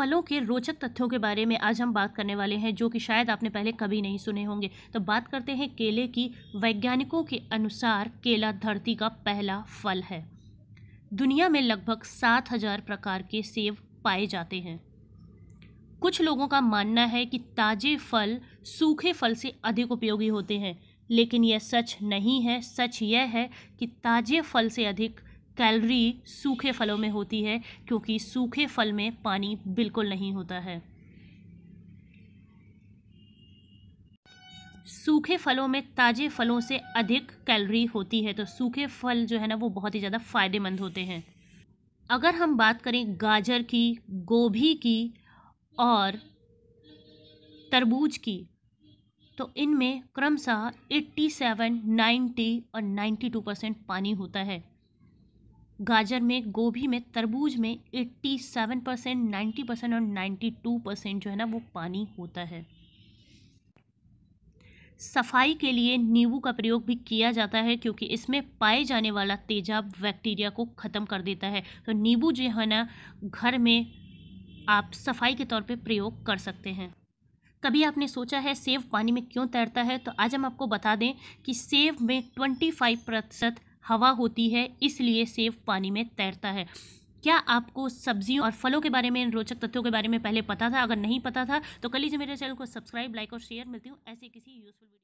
फलों के रोचक तथ्यों के बारे में आज हम बात करने वाले हैं जो कि शायद आपने पहले कभी नहीं सुने होंगे तो बात करते हैं केले की वैज्ञानिकों के अनुसार केला धरती का पहला फल है दुनिया में लगभग सात हजार प्रकार के सेब पाए जाते हैं कुछ लोगों का मानना है कि ताजे फल सूखे फल से अधिक उपयोगी होते हैं लेकिन यह सच नहीं है सच यह है कि ताजे फल से अधिक कैलोरी सूखे फलों में होती है क्योंकि सूखे फल में पानी बिल्कुल नहीं होता है सूखे फलों में ताज़े फलों से अधिक कैलोरी होती है तो सूखे फल जो है ना वो बहुत ही ज़्यादा फ़ायदेमंद होते हैं अगर हम बात करें गाजर की गोभी की और तरबूज की तो इनमें क्रमशः 87, 90 और 92 परसेंट पानी होता है गाजर में गोभी में तरबूज में 87 परसेंट नाइन्टी परसेंट और 92 परसेंट जो है ना वो पानी होता है सफाई के लिए नींबू का प्रयोग भी किया जाता है क्योंकि इसमें पाए जाने वाला तेजाब बैक्टीरिया को ख़त्म कर देता है तो नींबू जो है ना घर में आप सफाई के तौर पे प्रयोग कर सकते हैं कभी आपने सोचा है सेब पानी में क्यों तैरता है तो आज हम आपको बता दें कि सेब में ट्वेंटी फाइव प्रतिशत हवा होती है इसलिए सेब पानी में तैरता है क्या आपको सब्जियों और फलों के बारे में इन रोचक तथ्यों के बारे में पहले पता था अगर नहीं पता था तो कल ही मेरे चैनल को सब्सक्राइब लाइक और शेयर मिलती हूँ ऐसे किसी यूजफुल